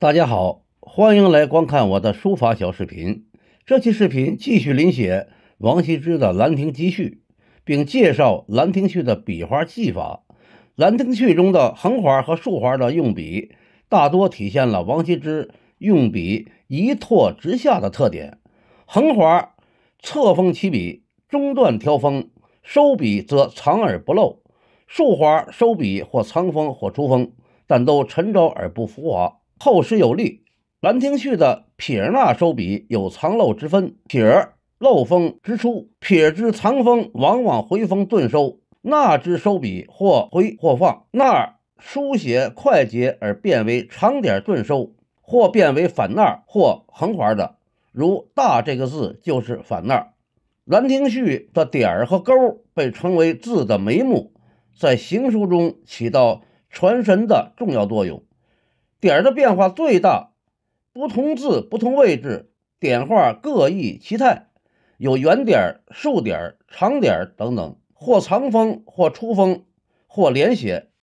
大家好，欢迎来观看我的书法小视频。这期视频继续临写王羲之的《兰亭集序》，并介绍《兰亭序》的笔画技法。《兰亭序》中的横画和竖画的用笔，大多体现了王羲之用笔一拓直下的特点。横画侧锋起笔，中段挑锋，收笔则藏而不露；竖画收笔或藏锋或出锋，但都沉着而不浮华。后势有力，《兰亭序》的撇捺收笔有藏漏之分，撇漏锋之出，撇之藏锋往往回锋顿收；捺之收笔或回或放，捺书写快捷而变为长点顿收，或变为反捺或横划的。如“大”这个字就是反捺。《兰亭序》的点和勾被称为字的眉目，在行书中起到传神的重要作用。点的变化最大，不同字不同位置，点画各异其态，有圆点、竖点、长点等等，或藏锋，或出锋，或连写。